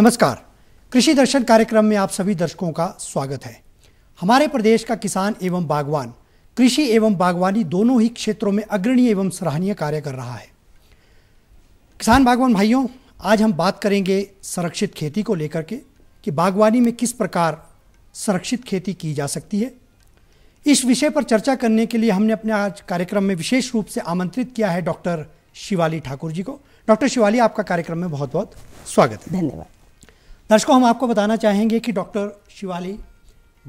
नमस्कार कृषि दर्शन कार्यक्रम में आप सभी दर्शकों का स्वागत है हमारे प्रदेश का किसान एवं बागवान कृषि एवं बागवानी दोनों ही क्षेत्रों में अग्रणी एवं सराहनीय कार्य कर रहा है किसान बागवान भाइयों आज हम बात करेंगे संरक्षित खेती को लेकर के कि बागवानी में किस प्रकार संरक्षित खेती की जा सकती है इस विषय पर चर्चा करने के लिए हमने अपने आज कार्यक्रम में विशेष रूप से आमंत्रित किया है डॉक्टर शिवाली ठाकुर जी को डॉक्टर शिवाली आपका कार्यक्रम में बहुत बहुत स्वागत है धन्यवाद दर्शकों हम आपको बताना चाहेंगे कि डॉक्टर शिवाली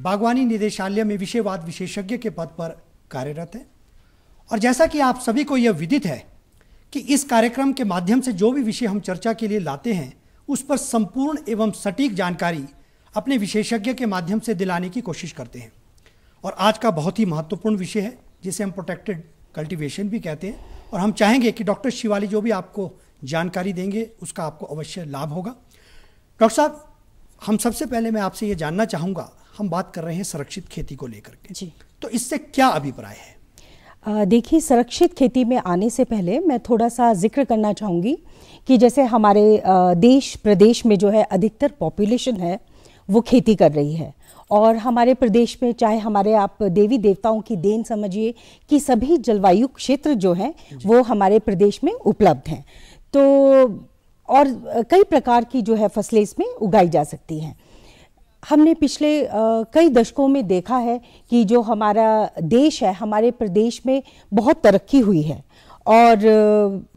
बागवानी निदेशालय में विषयवाद विशेषज्ञ के पद पर कार्यरत हैं और जैसा कि आप सभी को यह विदित है कि इस कार्यक्रम के माध्यम से जो भी विषय हम चर्चा के लिए लाते हैं उस पर संपूर्ण एवं सटीक जानकारी अपने विशेषज्ञ के माध्यम से दिलाने की कोशिश करते हैं और आज का बहुत ही महत्वपूर्ण विषय है जिसे हम प्रोटेक्टेड कल्टीवेशन भी कहते हैं और हम चाहेंगे कि डॉक्टर शिवाली जो भी आपको जानकारी देंगे उसका आपको अवश्य लाभ होगा डॉक्टर साहब हम सबसे पहले मैं आपसे ये जानना चाहूँगा हम बात कर रहे हैं संरक्षित खेती को लेकर के जी तो इससे क्या अभिप्राय है देखिए संरक्षित खेती में आने से पहले मैं थोड़ा सा जिक्र करना चाहूँगी कि जैसे हमारे देश प्रदेश में जो है अधिकतर पॉपुलेशन है वो खेती कर रही है और हमारे प्रदेश में चाहे हमारे आप देवी देवताओं की देन समझिए कि सभी जलवायु क्षेत्र जो हैं वो हमारे प्रदेश में उपलब्ध हैं तो और कई प्रकार की जो है फसलें इसमें उगाई जा सकती हैं हमने पिछले कई दशकों में देखा है कि जो हमारा देश है हमारे प्रदेश में बहुत तरक्की हुई है और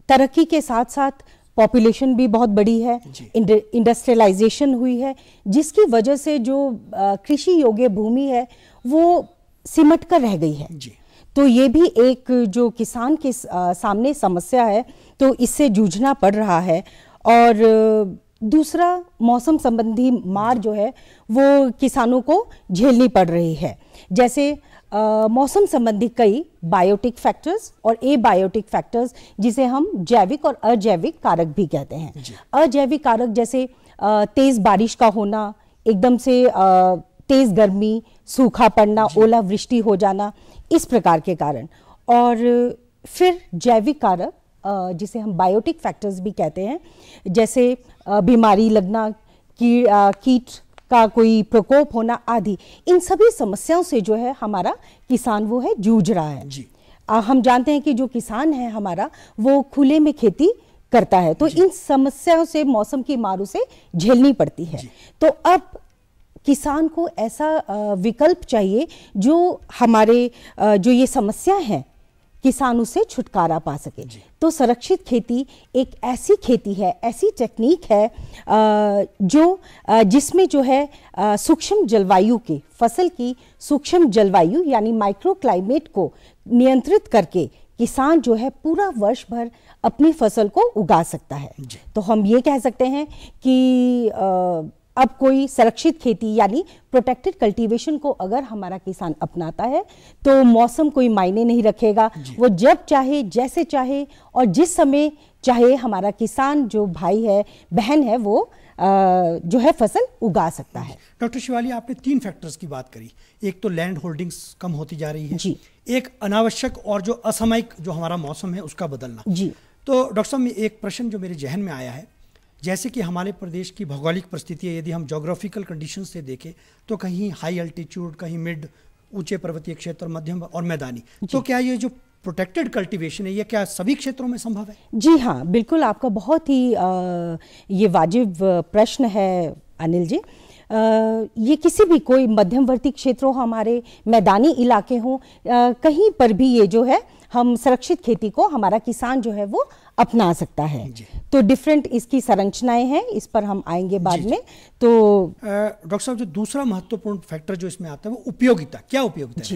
तरक्की के साथ साथ पॉपुलेशन भी बहुत बड़ी है इंडस्ट्रियलाइजेशन हुई है जिसकी वजह से जो कृषि योग्य भूमि है वो सिमट कर रह गई है तो ये भी एक जो किसान के सामने समस्या है तो इससे जूझना पड़ रहा है और दूसरा मौसम संबंधी मार जो है वो किसानों को झेलनी पड़ रही है जैसे आ, मौसम संबंधी कई बायोटिक फैक्टर्स और ए बायोटिक फैक्टर्स जिसे हम जैविक और अजैविक कारक भी कहते हैं अजैविक कारक जैसे आ, तेज बारिश का होना एकदम से आ, तेज गर्मी सूखा पड़ना ओलावृष्टि हो जाना इस प्रकार के कारण और फिर जैविक कारक जिसे हम बायोटिक फैक्टर्स भी कहते हैं जैसे बीमारी लगना की कीट का कोई प्रकोप होना आदि इन सभी समस्याओं से जो है हमारा किसान वो है जूझ रहा है जी। हम जानते हैं कि जो किसान है हमारा वो खुले में खेती करता है तो इन समस्याओं से मौसम की मारों से झेलनी पड़ती है तो अब किसान को ऐसा विकल्प चाहिए जो हमारे जो ये समस्या है किसान उससे छुटकारा पा सके तो संरक्षित खेती एक ऐसी खेती है ऐसी टेक्निक है जो जिसमें जो है सूक्ष्म जलवायु के फसल की सूक्ष्म जलवायु यानी माइक्रो क्लाइमेट को नियंत्रित करके किसान जो है पूरा वर्ष भर अपनी फसल को उगा सकता है तो हम ये कह सकते हैं कि अब कोई संरक्षित खेती यानी प्रोटेक्टेड कल्टीवेशन को अगर हमारा किसान अपनाता है तो मौसम कोई मायने नहीं रखेगा वो जब चाहे जैसे चाहे और जिस समय चाहे हमारा किसान जो भाई है बहन है वो जो है फसल उगा सकता है डॉक्टर शिवाली आपने तीन फैक्टर्स की बात करी एक तो लैंड होल्डिंग्स कम होती जा रही है जी एक अनावश्यक और जो असामयिक जो हमारा मौसम है उसका बदलना जी तो डॉक्टर साहब एक प्रश्न जो मेरे जहन में आया है जैसे कि हमारे प्रदेश की भौगोलिक परिस्थिति यदि हम जोग्राफिकल कंडीशन से देखें तो कहीं हाई अल्टीट्यूड कहीं मिड ऊंचे पर्वतीय क्षेत्र मध्यम और मैदानी तो क्या ये जो प्रोटेक्टेड कल्टीवेशन है ये क्या सभी क्षेत्रों में संभव है जी हाँ बिल्कुल आपका बहुत ही आ, ये वाजिब प्रश्न है अनिल जी आ, ये किसी भी कोई मध्यमवर्ती क्षेत्रों हमारे मैदानी इलाके हों कहीं पर भी ये जो है हम संरक्षित खेती को हमारा किसान जो है वो अपना सकता है तो डिफरेंट इसकी संरचनाएं हैं इस पर हम आएंगे बाद जी, में तो डॉक्टर साहब जो दूसरा महत्वपूर्ण फैक्टर जो इसमें आता है वो उपयोगिता क्या उपयोगिता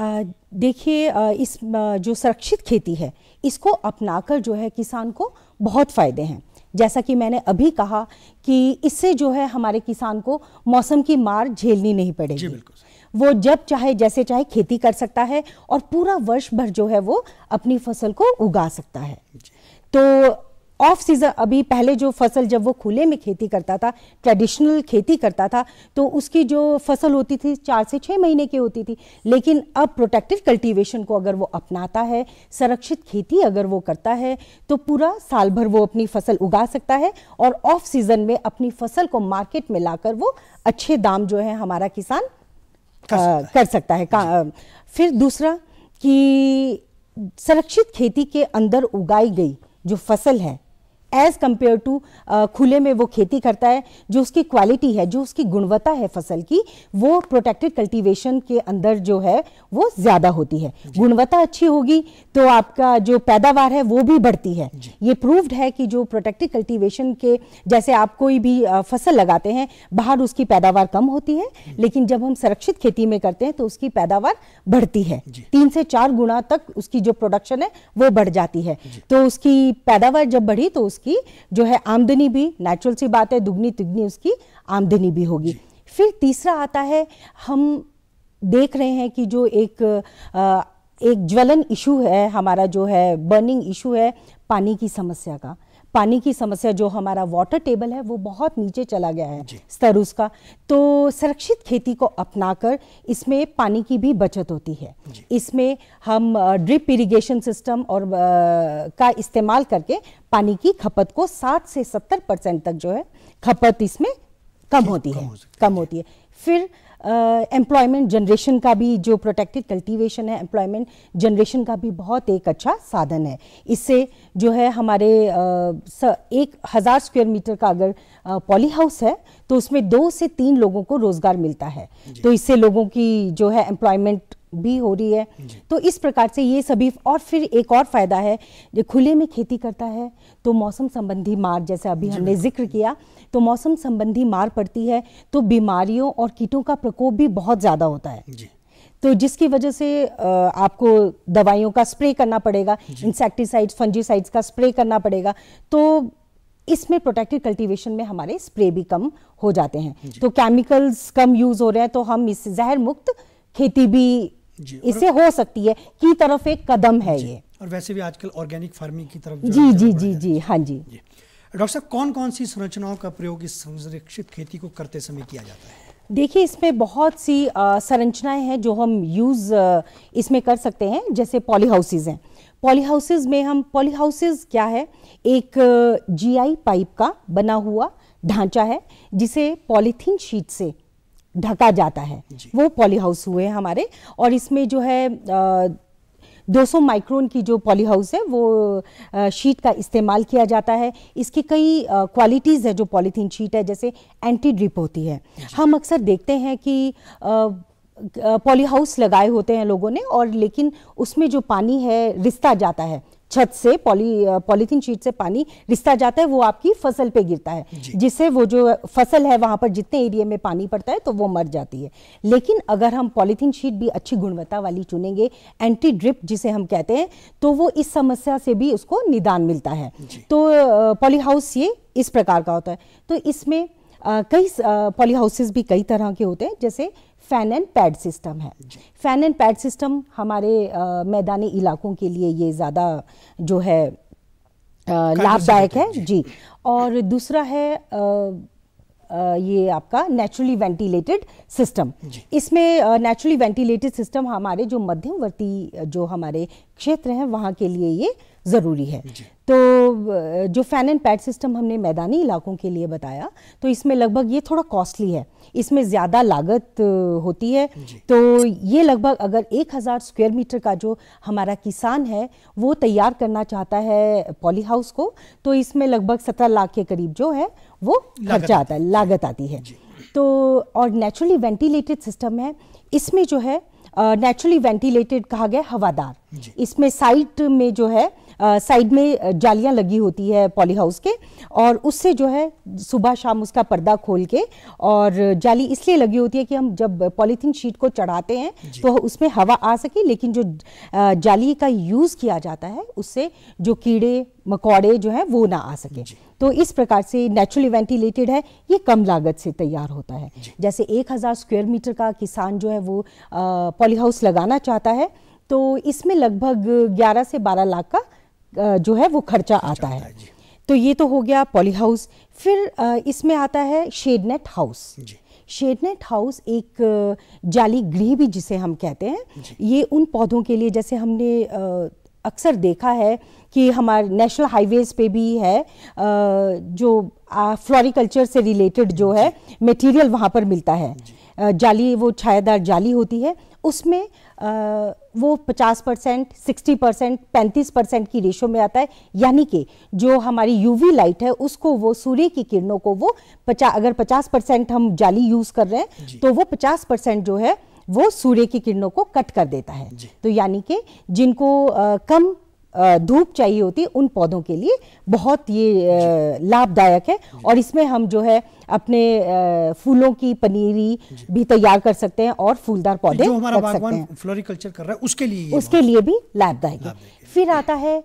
है देखिए इस जो सुरक्षित खेती है इसको अपनाकर जो है किसान को बहुत फ़ायदे हैं जैसा कि मैंने अभी कहा कि इससे जो है हमारे किसान को मौसम की मार झेलनी नहीं पड़ेगी बिल्कुल वो जब चाहे जैसे चाहे खेती कर सकता है और पूरा वर्ष भर जो है वो अपनी फसल को उगा सकता है तो ऑफ सीजन अभी पहले जो फसल जब वो खुले में खेती करता था ट्रेडिशनल खेती करता था तो उसकी जो फसल होती थी चार से छः महीने की होती थी लेकिन अब प्रोटेक्टिव कल्टीवेशन को अगर वो अपनाता है संरक्षित खेती अगर वो करता है तो पूरा साल भर वो अपनी फसल उगा सकता है और ऑफ सीजन में अपनी फसल को मार्केट में लाकर वो अच्छे दाम जो है हमारा किसान कर सकता, आ, कर सकता है का, फिर दूसरा कि संरक्षित खेती के अंदर उगाई गई जो फसल है एज कंपेयर टू खुले में वो खेती करता है जो उसकी क्वालिटी है जो उसकी गुणवत्ता है फसल की वो प्रोटेक्टेड कल्टीवेशन के अंदर जो है वो ज़्यादा होती है गुणवत्ता अच्छी होगी तो आपका जो पैदावार है वो भी बढ़ती है ये प्रूव्ड है कि जो प्रोटेक्टेड कल्टीवेशन के जैसे आप कोई भी uh, फसल लगाते हैं बाहर उसकी पैदावार कम होती है लेकिन जब हम संरक्षित खेती में करते हैं तो उसकी पैदावार बढ़ती है तीन से चार गुना तक उसकी जो प्रोडक्शन है वो बढ़ जाती है तो उसकी पैदावार जब बढ़ी तो उसकी जो है आमदनी भी नेचुरल सी बात है दुगनी तिगनी उसकी आमदनी भी होगी फिर तीसरा आता है हम देख रहे हैं कि जो एक आ, एक ज्वलन इशू है हमारा जो है बर्निंग इशू है पानी की समस्या का पानी की समस्या जो हमारा वाटर टेबल है वो बहुत नीचे चला गया है स्तर उसका तो संरक्षित खेती को अपनाकर इसमें पानी की भी बचत होती है इसमें हम ड्रिप इरिगेशन सिस्टम और आ, का इस्तेमाल करके पानी की खपत को 60 से 70 परसेंट तक जो है खपत इसमें कम होती है कम होती है फिर एम्प्लॉयमेंट uh, जनरेशन का भी जो प्रोटेक्टेड कल्टीवेशन है एम्प्लॉयमेंट जनरेशन का भी बहुत एक अच्छा साधन है इससे जो है हमारे uh, एक हज़ार स्क्वायर मीटर का अगर पॉली uh, हाउस है तो उसमें दो से तीन लोगों को रोज़गार मिलता है तो इससे लोगों की जो है एम्प्लॉयमेंट भी हो रही है तो इस प्रकार से ये सभी और फिर एक और फायदा है जो खुले में खेती करता है तो मौसम संबंधी मार जैसे अभी हमने जिक्र किया तो मौसम संबंधी मार पड़ती है तो बीमारियों और कीटों का प्रकोप भी बहुत ज़्यादा होता है तो जिसकी वजह से आपको दवाइयों का स्प्रे करना पड़ेगा इंसेक्टिसाइड्स फंजीसाइड्स का स्प्रे करना पड़ेगा तो इसमें प्रोटेक्टेड कल्टीवेशन में हमारे स्प्रे भी कम हो जाते हैं तो केमिकल्स कम यूज़ हो रहे हैं तो हम इस जहर मुक्त खेती भी इससे हो सकती है की तरफ एक कदम है ये और वैसे भी आजकल ऑर्गेनिक फार्मिंग की तरफ जी जी जी जी हाँ जी डॉक्टर साहब कौन कौन सी संरचनाओं का प्रयोग इस संरक्षित खेती को करते समय किया जाता है देखिए इसमें बहुत सी संरचनाएं हैं जो हम यूज़ इसमें कर सकते हैं जैसे पॉली हाउसेज हैं पॉली हाउसेज में हम पॉली हाउसेज क्या है एक जीआई पाइप का बना हुआ ढांचा है जिसे पॉलीथीन शीट से ढका जाता है वो पॉली हाउस हुए हैं हमारे और इसमें जो है आ, 200 माइक्रोन की जो पॉली हाउस है वो शीट का इस्तेमाल किया जाता है इसकी कई क्वालिटीज़ है जो पॉलीथीन शीट है जैसे एंटी ड्रिप होती है हम अक्सर देखते हैं कि पॉलीहाउस पॉली हाउस लगाए होते हैं लोगों ने और लेकिन उसमें जो पानी है रिश्ता जाता है छत से पॉली पॉलीथीन शीट से पानी रिश्ता जाता है वो आपकी फसल पे गिरता है जिससे वो जो फसल है वहाँ पर जितने एरिया में पानी पड़ता है तो वो मर जाती है लेकिन अगर हम पॉलीथीन शीट भी अच्छी गुणवत्ता वाली चुनेंगे एंटी ड्रिप जिसे हम कहते हैं तो वो इस समस्या से भी उसको निदान मिलता है तो पॉलीहाउस ये इस प्रकार का होता है तो इसमें कई पॉली हाउसेज भी कई तरह के होते हैं जैसे फैन एंड पैड सिस्टम है फैन एंड पैड सिस्टम हमारे मैदानी इलाकों के लिए ये ज़्यादा जो है लाभदायक है जी और दूसरा है आ, आ, ये आपका नेचुरली वेंटिलेटेड सिस्टम इसमें नेचुरली वेंटिलेटेड सिस्टम हमारे जो मध्यमवर्ती जो हमारे क्षेत्र हैं वहाँ के लिए ये ज़रूरी है तो जो फैन एंड पैड सिस्टम हमने मैदानी इलाकों के लिए बताया तो इसमें लगभग ये थोड़ा कॉस्टली है इसमें ज़्यादा लागत होती है तो ये लगभग अगर 1000 स्क्वायर मीटर का जो हमारा किसान है वो तैयार करना चाहता है पॉली हाउस को तो इसमें लगभग सत्रह लाख के करीब जो है वो खर्चा आता है लागत आती है तो और नेचुरली वेंटिलेटेड सिस्टम है इसमें जो है नेचुरली वेंटिलेटेड कहा गया हवादार इसमें साइट में जो है साइड में जालियां लगी होती है पॉली हाउस के और उससे जो है सुबह शाम उसका पर्दा खोल के और जाली इसलिए लगी होती है कि हम जब पॉलीथीन शीट को चढ़ाते हैं तो उसमें हवा आ सके लेकिन जो जाली का यूज़ किया जाता है उससे जो कीड़े मकौड़े जो है वो ना आ सके तो इस प्रकार से नेचुरली वेंटिलेटेड है ये कम लागत से तैयार होता है जैसे 1000 स्क्वायर मीटर का किसान जो है वो पॉली हाउस लगाना चाहता है तो इसमें लगभग 11 से 12 लाख का जो है वो खर्चा आता है, तो ये तो हो गया पॉली हाउस फिर इसमें आता है शेडनेट हाउस शेडनेट हाउस एक जाली गृह भी जिसे हम कहते हैं ये उन पौधों के लिए जैसे हमने अक्सर देखा है कि हमारे नेशनल हाईवेज़ पे भी है जो फ्लोरिकल्चर से रिलेटेड जो है मटेरियल वहाँ पर मिलता है जाली वो छायादार जाली होती है उसमें वो 50 परसेंट सिक्सटी परसेंट पैंतीस परसेंट की रेशो में आता है यानी कि जो हमारी यूवी लाइट है उसको वो सूर्य की किरणों को वो पचास अगर 50 परसेंट हम जाली यूज़ कर रहे हैं तो वो 50 परसेंट जो है वो सूर्य की किरणों को कट कर देता है तो यानी कि जिनको आ, कम धूप चाहिए होती उन पौधों के लिए बहुत ये लाभदायक है और इसमें हम जो है अपने फूलों की पनीरी भी तैयार कर सकते हैं और फूलदार तो पौधे जो हमारा बागवान फ्लोरिकल्चर कर रहा है उसके लिए उसके लिए भी लाभदायक है फिर आता है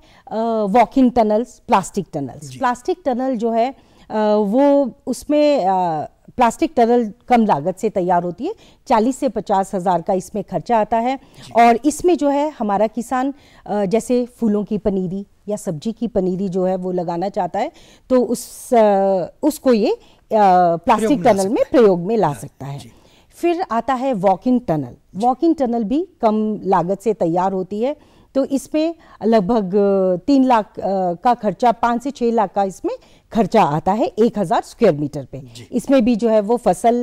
walking tunnels plastic tunnels plastic tunnel जो है वो उसमें प्लास्टिक टरल कम लागत से तैयार होती है चालीस से पचास हज़ार का इसमें खर्चा आता है और इसमें जो है हमारा किसान जैसे फूलों की पनीरी या सब्जी की पनीरी जो है वो लगाना चाहता है तो उस उसको ये प्लास्टिक टनल में प्रयोग में ला सकता है हाँ, फिर आता है वॉकिंग टनल वॉकिंग टनल भी कम लागत से तैयार होती है तो इसमें लगभग तीन लाख का खर्चा पाँच से छः लाख का इसमें खर्चा आता है एक हज़ार स्क्वेयर मीटर पे इसमें भी जो है वो फसल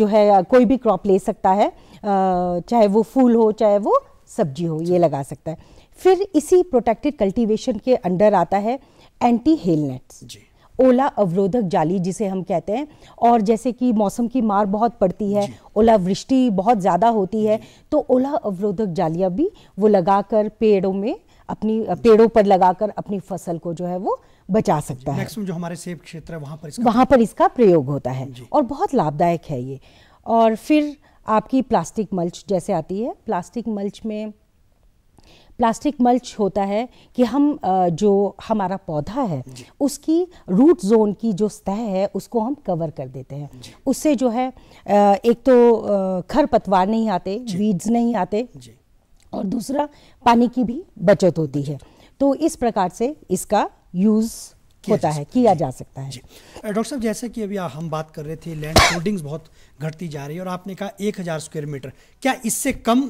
जो है कोई भी क्रॉप ले सकता है चाहे वो फूल हो चाहे वो सब्जी हो ये लगा सकता है फिर इसी प्रोटेक्टेड कल्टीवेशन के अंडर आता है एंटी हेल नेट्स ओला अवरोधक जाली जिसे हम कहते हैं और जैसे कि मौसम की मार बहुत पड़ती है ओलावृष्टि बहुत ज़्यादा होती है तो ओला अवरोधक जालियाँ भी वो लगाकर पेड़ों में अपनी पेड़ों पर लगाकर अपनी फसल को जो है वो बचा सकता है जो हमारे सेब क्षेत्र है वहाँ पर इसका वहाँ पर इसका प्रयोग होता है और बहुत लाभदायक है ये और फिर आपकी प्लास्टिक मल्च जैसे आती है प्लास्टिक मल्च में प्लास्टिक मल्च होता है कि हम जो हमारा पौधा है उसकी रूट जोन की जो सतह है उसको हम कवर कर देते हैं उससे जो है एक तो खर पतवार नहीं आते वीड्स नहीं आते और दूसरा पानी की भी बचत होती है तो इस प्रकार से इसका यूज़ होता है किया जा सकता है डॉक्टर साहब जैसे कि अभी हम बात कर रहे थे लैंड होल्डिंग्स बहुत घटती जा रही है और आपने कहा एक हज़ार स्क्वायर मीटर क्या इससे कम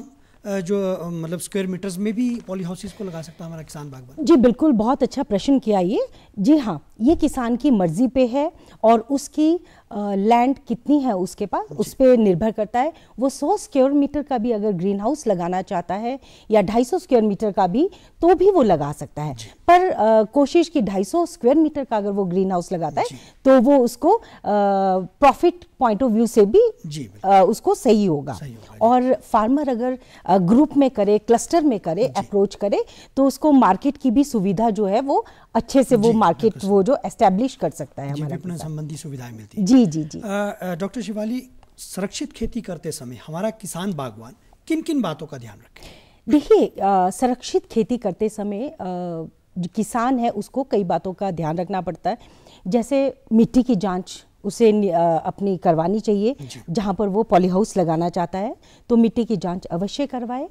जो मतलब स्क्वायर मीटर्स में भी पॉली हाउसेज को लगा सकता है हमारा किसान बागवान जी बिल्कुल बहुत अच्छा प्रश्न किया ये जी हाँ ये किसान की मर्जी पे है और उसकी लैंड कितनी है उसके पास उस पर निर्भर करता है वो सौ स्क्योर मीटर का भी अगर ग्रीन हाउस लगाना चाहता है या ढाई सौ स्क्वायर मीटर का भी तो भी वो लगा सकता है पर आ, कोशिश की ढाई सौ स्क्वेयर मीटर का अगर वो ग्रीन हाउस लगाता है तो वो उसको प्रॉफिट पॉइंट ऑफ व्यू से भी आ, उसको सही होगा, सही होगा और फार्मर अगर ग्रुप में करे क्लस्टर में करे अप्रोच करे तो उसको मार्केट की भी सुविधा जो है वो अच्छे से वो मार्केट वो जो एस्टेब्लिश कर सकता है हमारा अपना संबंधी सुविधाएं मिलती है जी जी जी डॉक्टर शिवाली सुरक्षित खेती करते समय हमारा किसान बागवान किन किन बातों का ध्यान रखें देखिए संरक्षित खेती करते समय किसान है उसको कई बातों का ध्यान रखना पड़ता है जैसे मिट्टी की जांच उसे अपनी करवानी चाहिए जहाँ पर वो पॉलीहाउस लगाना चाहता है तो मिट्टी की जांच अवश्य करवाए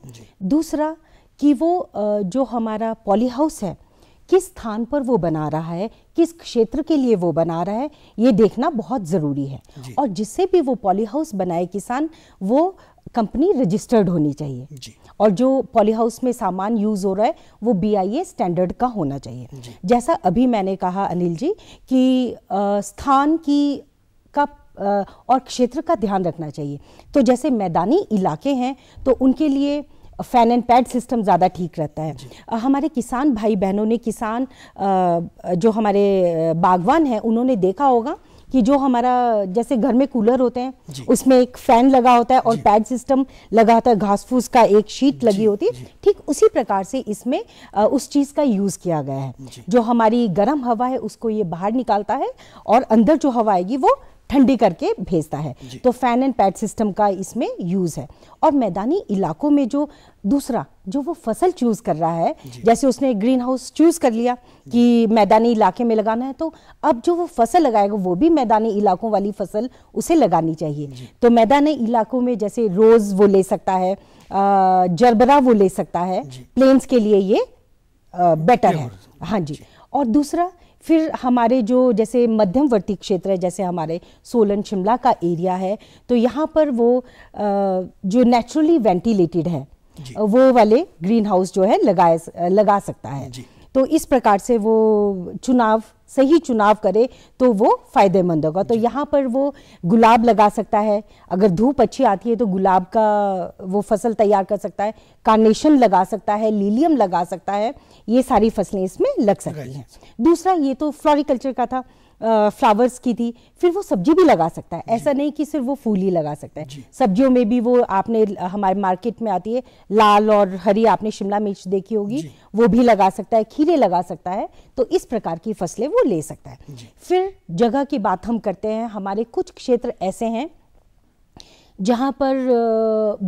दूसरा कि वो जो हमारा पॉलीहाउस है किस स्थान पर वो बना रहा है किस क्षेत्र के लिए वो बना रहा है ये देखना बहुत ज़रूरी है और जिससे भी वो पॉली हाउस बनाए किसान वो कंपनी रजिस्टर्ड होनी चाहिए और जो पॉली हाउस में सामान यूज़ हो रहा है वो बी स्टैंडर्ड का होना चाहिए जैसा अभी मैंने कहा अनिल जी कि आ, स्थान की का आ, और क्षेत्र का ध्यान रखना चाहिए तो जैसे मैदानी इलाके हैं तो उनके लिए फैन एंड पैड सिस्टम ज़्यादा ठीक रहता है हमारे किसान भाई बहनों ने किसान जो हमारे बागवान हैं उन्होंने देखा होगा कि जो हमारा जैसे घर में कूलर होते हैं उसमें एक फैन लगा होता है और पैड सिस्टम लगा होता है घास फूस का एक शीट लगी होती है ठीक उसी प्रकार से इसमें उस चीज़ का यूज़ किया गया है जो हमारी गर्म हवा है उसको ये बाहर निकालता है और अंदर जो हवा आएगी वो ठंडी करके भेजता है तो फैन एंड पैड सिस्टम का इसमें यूज़ है और मैदानी इलाकों में जो दूसरा जो वो फसल चूज़ कर रहा है जैसे उसने ग्रीन हाउस चूज़ कर लिया कि मैदानी इलाके में लगाना है तो अब जो वो फसल लगाएगा वो भी मैदानी इलाकों वाली फसल उसे लगानी चाहिए तो मैदानी इलाकों में जैसे रोज़ वो ले सकता है जरबरा वो ले सकता है प्लेन्स के लिए ये बेटर है हाँ जी और दूसरा फिर हमारे जो जैसे मध्यमवर्ती क्षेत्र है जैसे हमारे सोलन शिमला का एरिया है तो यहाँ पर वो जो नेचुरली वेंटिलेटेड है वो वाले ग्रीन हाउस जो है लगाए लगा सकता है तो इस प्रकार से वो चुनाव सही चुनाव करे तो वो फ़ायदेमंद होगा तो यहाँ पर वो गुलाब लगा सकता है अगर धूप अच्छी आती है तो गुलाब का वो फसल तैयार कर सकता है कार्नेशन लगा सकता है लीलियम लगा सकता है ये सारी फसलें इसमें लग सकती हैं दूसरा ये तो फ्लोरिकल्चर का था फ्लावर्स की थी फिर वो सब्जी भी लगा सकता है ऐसा नहीं कि सिर्फ वो फूल ही लगा सकता है सब्जियों में भी वो आपने हमारे मार्केट में आती है लाल और हरी आपने शिमला मिर्च देखी होगी वो भी लगा सकता है खीरे लगा सकता है तो इस प्रकार की फसलें वो ले सकता है फिर जगह की बात हम करते हैं हमारे कुछ क्षेत्र ऐसे हैं जहाँ पर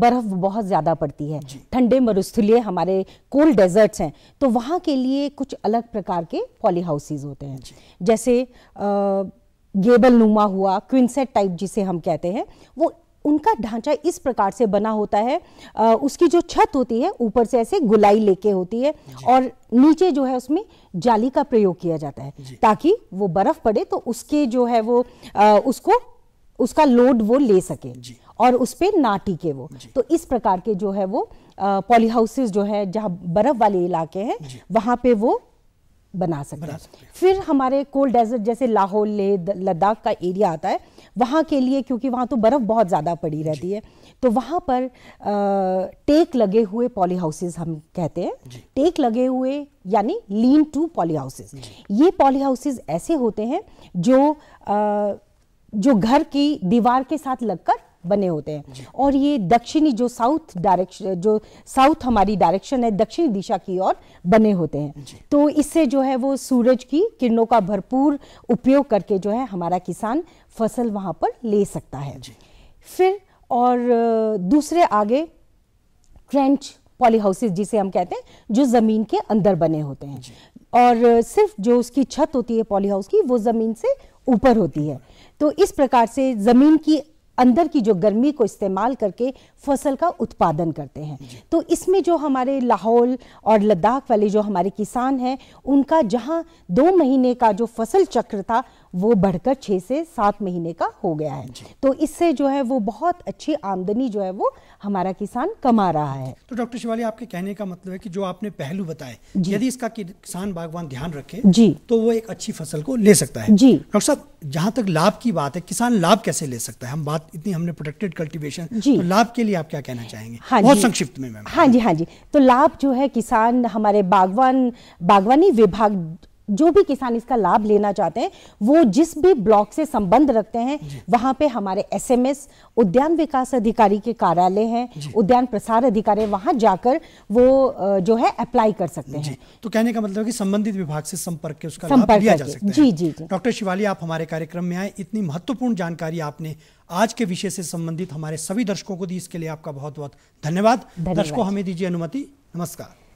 बर्फ़ बहुत ज़्यादा पड़ती है ठंडे मरुस्थलीय हमारे कोल्ड डेजर्ट्स हैं तो वहाँ के लिए कुछ अलग प्रकार के पॉली हाउसेज होते हैं जैसे गेबल नुमा हुआ क्विंसेट टाइप जिसे हम कहते हैं वो उनका ढांचा इस प्रकार से बना होता है आ, उसकी जो छत होती है ऊपर से ऐसे गुलाई लेके होती है और नीचे जो है उसमें जाली का प्रयोग किया जाता है ताकि वो बर्फ़ पड़े तो उसके जो है वो आ, उसको उसका लोड वो ले सके और उस पर नाटी के वो तो इस प्रकार के जो है वो पॉली जो है जहाँ बर्फ वाले इलाके हैं वहाँ पे वो बना सकते हैं फिर हमारे कोल्ड डेजर्ट जैसे लाहौल ले लद्दाख का एरिया आता है वहाँ के लिए क्योंकि वहाँ तो बर्फ़ बहुत ज़्यादा पड़ी रहती है तो वहाँ पर आ, टेक लगे हुए पॉली हाउसेज हम कहते हैं टेक लगे हुए यानी लीन टू पॉली हाउसेज ये पॉली हाउसेज ऐसे होते हैं जो आ, जो घर की दीवार के साथ लगकर बने होते हैं और ये दक्षिणी जो साउथ डायरेक्शन जो साउथ हमारी डायरेक्शन है दक्षिणी दिशा की ओर बने होते हैं तो इससे जो है वो सूरज की किरणों का भरपूर उपयोग करके जो है हमारा किसान फसल वहाँ पर ले सकता है फिर और दूसरे आगे ट्रेंच पॉली हाउसेज जिसे हम कहते हैं जो ज़मीन के अंदर बने होते हैं और सिर्फ जो उसकी छत होती है पॉली हाउस की वो ज़मीन से ऊपर होती है तो इस प्रकार से ज़मीन की अंदर की जो गर्मी को इस्तेमाल करके फसल का उत्पादन करते हैं तो इसमें जो हमारे लाहौल और लद्दाख वाले जो हमारे किसान हैं उनका जहाँ दो महीने का जो फसल चक्र था वो बढ़कर छः से सात महीने का हो गया है तो इससे जो है वो बहुत अच्छी आमदनी जो है वो हमारा किसान कमा रहा है तो डॉक्टर शिवाली आपके कहने का मतलब है कि जो आपने पहलू बताए यदि इसका किसान बागवान ध्यान रखे जी तो वो एक अच्छी फसल को ले सकता है जी डॉक्टर साहब जहाँ तक लाभ की बात है किसान लाभ कैसे ले सकता है हम बात इतनी हमने प्रोटेक्टेड कल्टिवेशन तो लाभ के लिए आप क्या कहना चाहेंगे हाँ बहुत संक्षिप्त में मैम हाँ जी हाँ जी तो लाभ जो है किसान हमारे बागवान बागवानी विभाग जो भी किसान इसका लाभ लेना चाहते हैं वो जिस भी ब्लॉक से संबंध रखते हैं वहां पे हमारे एसएमएस उद्यान विकास अधिकारी के कार्यालय हैं उद्यान प्रसार अधिकारी वहां जाकर वो जो है अप्लाई कर सकते हैं तो कहने का मतलब कि संबंधित विभाग से संपर्क के उसका लाभ लिया जा सकता जी जी डॉक्टर शिवाली आप हमारे कार्यक्रम में आए इतनी महत्वपूर्ण जानकारी आपने आज के विषय से संबंधित हमारे सभी दर्शकों को दी इसके लिए आपका बहुत बहुत धन्यवाद दर्शकों हमें दीजिए अनुमति नमस्कार